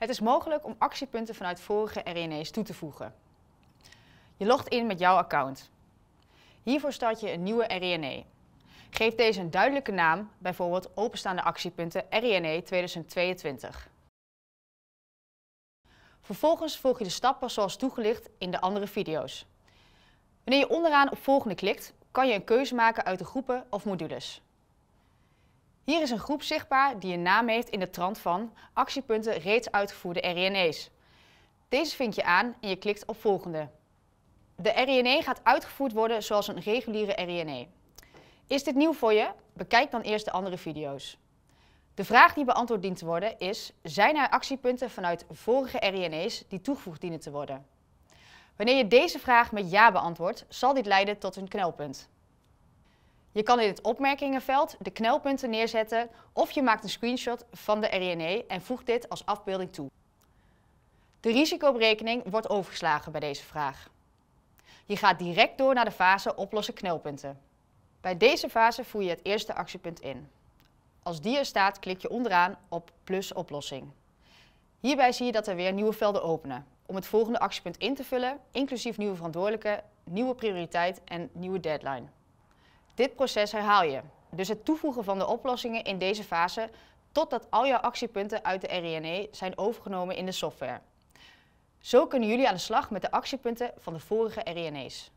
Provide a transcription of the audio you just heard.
Het is mogelijk om actiepunten vanuit vorige RNE's toe te voegen. Je logt in met jouw account. Hiervoor start je een nieuwe RNE. Geef deze een duidelijke naam, bijvoorbeeld openstaande actiepunten RNE 2022. Vervolgens volg je de stappen zoals toegelicht in de andere video's. Wanneer je onderaan op volgende klikt, kan je een keuze maken uit de groepen of modules. Hier is een groep zichtbaar die een naam heeft in de trant van actiepunten reeds uitgevoerde RNA's. Deze vind je aan en je klikt op volgende. De RNA e gaat uitgevoerd worden zoals een reguliere RINE. Is dit nieuw voor je? Bekijk dan eerst de andere video's. De vraag die beantwoord dient te worden is, zijn er actiepunten vanuit vorige RNA's die toegevoegd dienen te worden? Wanneer je deze vraag met ja beantwoordt, zal dit leiden tot een knelpunt. Je kan in het opmerkingenveld de knelpunten neerzetten of je maakt een screenshot van de RNA en voegt dit als afbeelding toe. De risicoberekening wordt overgeslagen bij deze vraag. Je gaat direct door naar de fase oplossen knelpunten. Bij deze fase voer je het eerste actiepunt in. Als die er staat, klik je onderaan op plus oplossing. Hierbij zie je dat er weer nieuwe velden openen om het volgende actiepunt in te vullen, inclusief nieuwe verantwoordelijke, nieuwe prioriteit en nieuwe deadline. Dit proces herhaal je. Dus het toevoegen van de oplossingen in deze fase totdat al jouw actiepunten uit de RNE zijn overgenomen in de software. Zo kunnen jullie aan de slag met de actiepunten van de vorige RNE's.